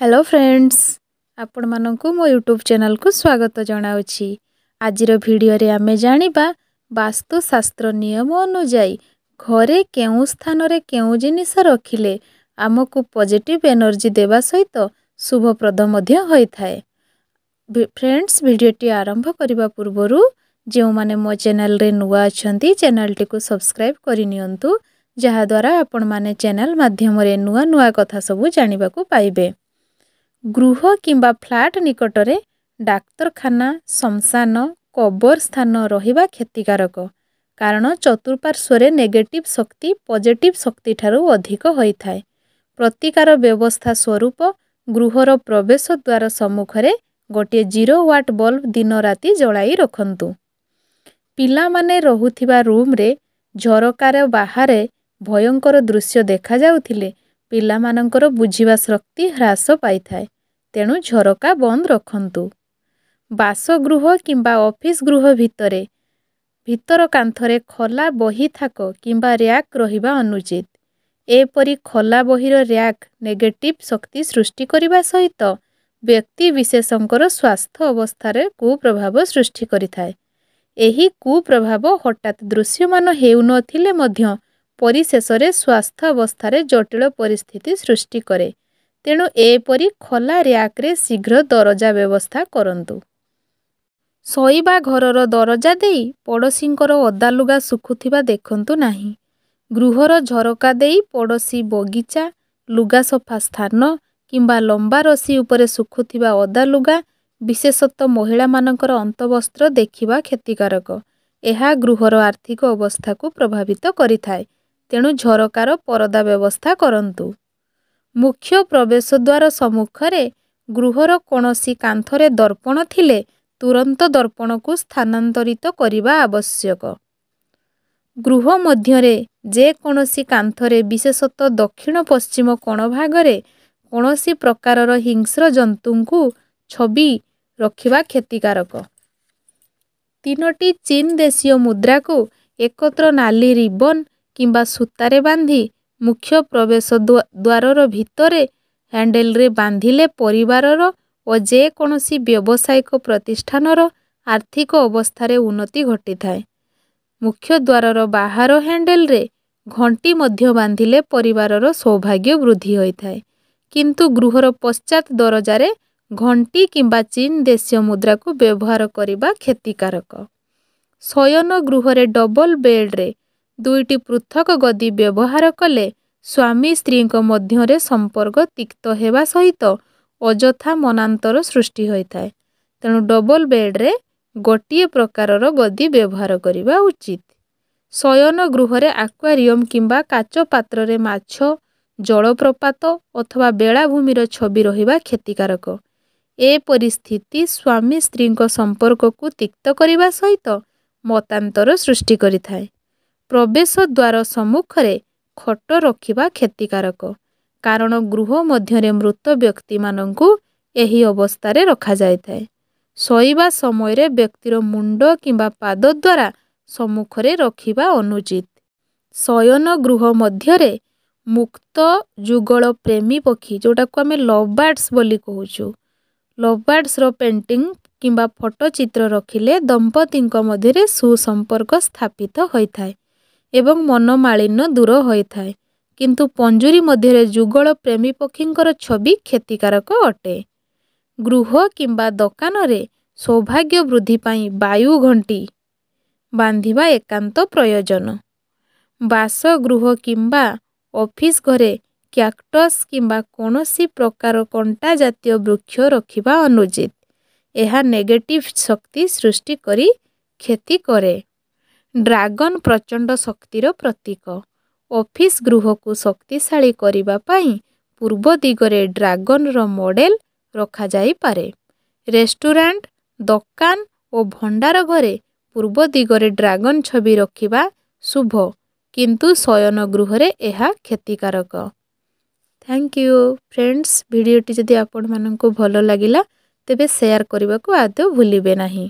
Hello friends ଆପଣମାନଙ୍କୁ ମୋ YouTube ଚ୍ୟାନେଲ୍କୁ ସ୍ୱାଗତ ଜଣାଉଛି ଆଜିର ଭିଡ଼ିଓରେ ଆମେ ଜାଣିବା ବାସ୍ତୁଶାସ୍ତ୍ର ନିୟମ ଅନୁଯାୟୀ ଘରେ କେଉଁ ସ୍ଥାନରେ କେଉଁ ଜିନିଷ ରଖିଲେ ଆମକୁ ପଜିଟିଭ୍ ଏନର୍ଜି ଦେବା ସହିତ ଶୁଭପ୍ରଦ ମଧ୍ୟ ହୋଇଥାଏ ଫ୍ରେଣ୍ଡସ୍ ଭିଡ଼ିଓଟି ଆରମ୍ଭ କରିବା ପୂର୍ବରୁ ଯେଉଁମାନେ ମୋ ଚ୍ୟାନେଲ୍ରେ ନୂଆ ଅଛନ୍ତି ଚ୍ୟାନେଲ୍ଟିକୁ ସବସ୍କ୍ରାଇବ୍ କରିନିଅନ୍ତୁ ଯାହାଦ୍ୱାରା ଆପଣମାନେ ଚ୍ୟାନେଲ୍ ମାଧ୍ୟମରେ ନୂଆ ନୂଆ କଥା ସବୁ ଜାଣିବାକୁ ପାଇବେ ଗୃହ କିମ୍ବା ଫ୍ଲାଟ୍ ନିକଟରେ ଡାକ୍ତରଖାନା ଶ୍ମଶାନ କବର ସ୍ଥାନ ରହିବା କ୍ଷତିକାରକ କାରଣ ଚତୁଃପାର୍ଶ୍ୱରେ ନେଗେଟିଭ୍ ଶକ୍ତି ପଜିଟିଭ୍ ଶକ୍ତିଠାରୁ ଅଧିକ ହୋଇଥାଏ ପ୍ରତିକାର ବ୍ୟବସ୍ଥା ସ୍ୱରୂପ ଗୃହର ପ୍ରବେଶ ଦ୍ୱାର ସମ୍ମୁଖରେ ଗୋଟିଏ ଜିରୋ ୱାଟ୍ ବଲ୍ବ ରାତି ଜଳାଇ ରଖନ୍ତୁ ପିଲାମାନେ ରହୁଥିବା ରୁମ୍ରେ ଝରକାର ବାହାରେ ଭୟଙ୍କର ଦୃଶ୍ୟ ଦେଖାଯାଉଥିଲେ ପିଲାମାନଙ୍କର ବୁଝିବା ଶକ୍ତି ହ୍ରାସ ପାଇଥାଏ ତେଣୁ ଝରକା ବନ୍ଦ ରଖନ୍ତୁ ବାସଗୃହ କିମ୍ବା ଅଫିସ୍ ଗୃହ ଭିତରେ ଭିତର କାନ୍ଥରେ ଖୋଲା ବହି ଥାକ କିମ୍ବା ରିୟାକ୍ ରହିବା ଅନୁଚିତ ଏପରି ଖୋଲା ବହିର ରିୟାକ୍ ନେଗେଟିଭ୍ ଶକ୍ତି ସୃଷ୍ଟି କରିବା ସହିତ ବ୍ୟକ୍ତି ବିଶେଷଙ୍କର ସ୍ୱାସ୍ଥ୍ୟ ଅବସ୍ଥାରେ କୁପ୍ରଭାବ ସୃଷ୍ଟି କରିଥାଏ ଏହି କୁପ୍ରଭାବ ହଠାତ୍ ଦୃଶ୍ୟମାନ ହେଉନଥିଲେ ମଧ୍ୟ ପରିଶେଷରେ ସ୍ୱାସ୍ଥ୍ୟାବସ୍ଥାରେ ଜଟିଳ ପରିସ୍ଥିତି ସୃଷ୍ଟି କରେ ତେଣୁ ଏପରି ଖୋଲା ରିଆକ୍ରେ ଶୀଘ୍ର ଦରଜା ବ୍ୟବସ୍ଥା କରନ୍ତୁ ଶୋଇବା ଘରର ଦରଜା ଦେଇ ପଡ଼ୋଶୀଙ୍କର ଅଦାଲୁଗା ଶୁଖୁଥିବା ଦେଖନ୍ତୁ ନାହିଁ ଗୃହର ଝରକା ଦେଇ ପଡ଼ୋଶୀ ବଗିଚା ଲୁଗା ସଫା ସ୍ଥାନ କିମ୍ବା ଲମ୍ବା ରସି ଉପରେ ଶୁଖୁଥିବା ଅଦାଲୁଗା ବିଶେଷତଃ ମହିଳାମାନଙ୍କର ଅନ୍ତବସ୍ତ୍ର ଦେଖିବା କ୍ଷତିକାରକ ଏହା ଗୃହର ଆର୍ଥିକ ଅବସ୍ଥାକୁ ପ୍ରଭାବିତ କରିଥାଏ ତେଣୁ ଝରକାର ପରଦା ବ୍ୟବସ୍ଥା କରନ୍ତୁ ମୁଖ୍ୟ ପ୍ରବେଶ ଦ୍ୱାର ସମ୍ମୁଖରେ ଗୃହର କୌଣସି କାନ୍ଥରେ ଦର୍ପଣ ଥିଲେ ତୁରନ୍ତ ଦର୍ପଣକୁ ସ୍ଥାନାନ୍ତରିତ କରିବା ଆବଶ୍ୟକ ଗୃହ ମଧ୍ୟରେ ଯେକୌଣସି କାନ୍ଥରେ ବିଶେଷତଃ ଦକ୍ଷିଣ ପଶ୍ଚିମ କୋଣ ଭାଗରେ କୌଣସି ପ୍ରକାରର ହିଂସ୍ର ଜନ୍ତୁଙ୍କୁ ଛବି ରଖିବା କ୍ଷତିକାରକ ତିନୋଟି ଚୀନ୍ ଦେଶୀୟ ମୁଦ୍ରାକୁ ଏକତ୍ର ନାଲି ରିବନ୍ କିମ୍ବା ସୂତାରେ ବାନ୍ଧି ମୁଖ୍ୟ ପ୍ରବେଶ ଦ୍ୱାରର ଭିତରେ ହ୍ୟାଣ୍ଡେଲରେ ବାନ୍ଧିଲେ ପରିବାରର ଓ ଯେ କୌଣସି ବ୍ୟବସାୟିକ ପ୍ରତିଷ୍ଠାନର ଆର୍ଥିକ ଅବସ୍ଥାରେ ଉନ୍ନତି ଘଟିଥାଏ। ମୁଖ୍ୟ ଦ୍ୱାରର ବାହାର ହ୍ୟାଣ୍ଡେଲରେ ଘଣ୍ଟି ମଧ୍ୟ ବାନ୍ଧିଲେ ପରିବାରର ସୌଭାଗ୍ୟ ବୃଦ୍ଧି ହୋଇଥାଏ। କିନ୍ତୁ ଗୃହର ପଶ୍ଚାତ ଦରଜାରେ ଘଣ୍ଟି କିମ୍ବା ଚୀନ୍ ଦେଶୀୟ ମୁଦ୍ରାକୁ ବ୍ୟବହାର କରିବା କ୍ଷତିକାରକ। ଶୟନ ଗୃହରେ ଡବଲ ବେଡ୍ରେ ଦୁଇଟି ପୃଥକ ଗଦି ବ୍ୟବହାର କଲେ ସ୍ୱାମୀ ସ୍ତ୍ରୀଙ୍କ ମଧ୍ୟରେ ସମ୍ପର୍କ ତିକ୍ତ ହେବା ସହିତ ଅଯଥା ମନାନ୍ତର ସୃଷ୍ଟି ହୋଇଥାଏ ତେଣୁ ଡବଲ୍ ବେଡ଼୍ରେ ଗୋଟିଏ ପ୍ରକାରର ଗଦି ବ୍ୟବହାର କରିବା ଉଚିତ ଶୟନ ଗୃହରେ ଆକ୍ୱାରିୟମ୍ କିମ୍ବା କାଚ ପାତ୍ରରେ ମାଛ ଜଳପ୍ରପାତ ଅଥବା ବେଳାଭୂମିର ଛବି ରହିବା କ୍ଷତିକାରକ ଏ ପରିସ୍ଥିତି ସ୍ୱାମୀ ସ୍ତ୍ରୀଙ୍କ ସମ୍ପର୍କକୁ ତିକ୍ତ କରିବା ସହିତ ମତାନ୍ତର ସୃଷ୍ଟି କରିଥାଏ ପ୍ରବେଶ ଦ୍ୱାର ସମ୍ମୁଖରେ ଖଟ ରଖିବା କ୍ଷତିକାରକ କାରଣ ଗୃହ ମଧ୍ୟରେ ମୃତ ବ୍ୟକ୍ତିମାନଙ୍କୁ ଏହି ଅବସ୍ଥାରେ ରଖାଯାଇଥାଏ ଶୋଇବା ସମୟରେ ବ୍ୟକ୍ତିର ମୁଣ୍ଡ କିମ୍ବା ପାଦ ଦ୍ୱାରା ସମ୍ମୁଖରେ ରଖିବା ଅନୁଚିତ ଶୟନ ଗୃହ ମଧ୍ୟରେ ମୁକ୍ତ ଯୁଗଳ ପ୍ରେମୀ ପକ୍ଷୀ ଯେଉଁଟାକୁ ଆମେ ଲଭ୍ବାର୍ଡ଼ସ୍ ବୋଲି କହୁଛୁ ଲଭ୍ବାର୍ଡ଼ସ୍ର ପେଣ୍ଟିଂ କିମ୍ବା ଫଟୋ ଚିତ୍ର ରଖିଲେ ଦମ୍ପତିଙ୍କ ମଧ୍ୟରେ ସୁସମ୍ପର୍କ ସ୍ଥାପିତ ହୋଇଥାଏ ଏବଂ ମନମାଳିନ୍ୟ ଦୂର ହୋଇଥାଏ କିନ୍ତୁ ପଞ୍ଜୁରୀ ମଧ୍ୟରେ ଯୁଗଳ ପ୍ରେମୀ ପକ୍ଷୀଙ୍କର ଛବି କ୍ଷତିକାରକ ଅଟେ ଗୃହ କିମ୍ବା ଦୋକାନରେ ସୌଭାଗ୍ୟ ବୃଦ୍ଧି ପାଇଁ ବାୟୁ ଘଣ୍ଟି ବାନ୍ଧିବା ଏକାନ୍ତ ପ୍ରୟୋଜନ ବାସଗୃହ କିମ୍ବା ଅଫିସ୍ ଘରେ କ୍ୟାକ୍ଟସ୍ କିମ୍ବା କୌଣସି ପ୍ରକାର କଣ୍ଟା ଜାତୀୟ ବୃକ୍ଷ ରଖିବା ଅନୁଚିତ ଏହା ନେଗେଟିଭ୍ ଶକ୍ତି ସୃଷ୍ଟି କରି କ୍ଷତି କରେ ଡ୍ରାଗନ୍ ପ୍ରଚଣ୍ଡ ଶକ୍ତିର ପ୍ରତୀକ ଅଫିସ୍ ଗୃହକୁ ଶକ୍ତିଶାଳୀ କରିବା ପାଇଁ ପୂର୍ବ ଦିଗରେ ଡ୍ରାଗନ୍ର ମଡ଼େଲ ରଖାଯାଇପାରେ ରେଷ୍ଟୁରାଣ୍ଟ ଦୋକାନ ଓ ଭଣ୍ଡାର ଘରେ ପୂର୍ବ ଦିଗରେ ଡ୍ରାଗନ୍ ଛବି ରଖିବା ଶୁଭ କିନ୍ତୁ ଶୟନ ଗୃହରେ ଏହା କ୍ଷତିକାରକ ଥ୍ୟାଙ୍କ ୟୁ ଫ୍ରେଣ୍ଡସ୍ ଭିଡ଼ିଓଟି ଯଦି ଆପଣମାନଙ୍କୁ ଭଲ ଲାଗିଲା ତେବେ ସେୟାର କରିବାକୁ ଆଦୌ ଭୁଲିବେ ନାହିଁ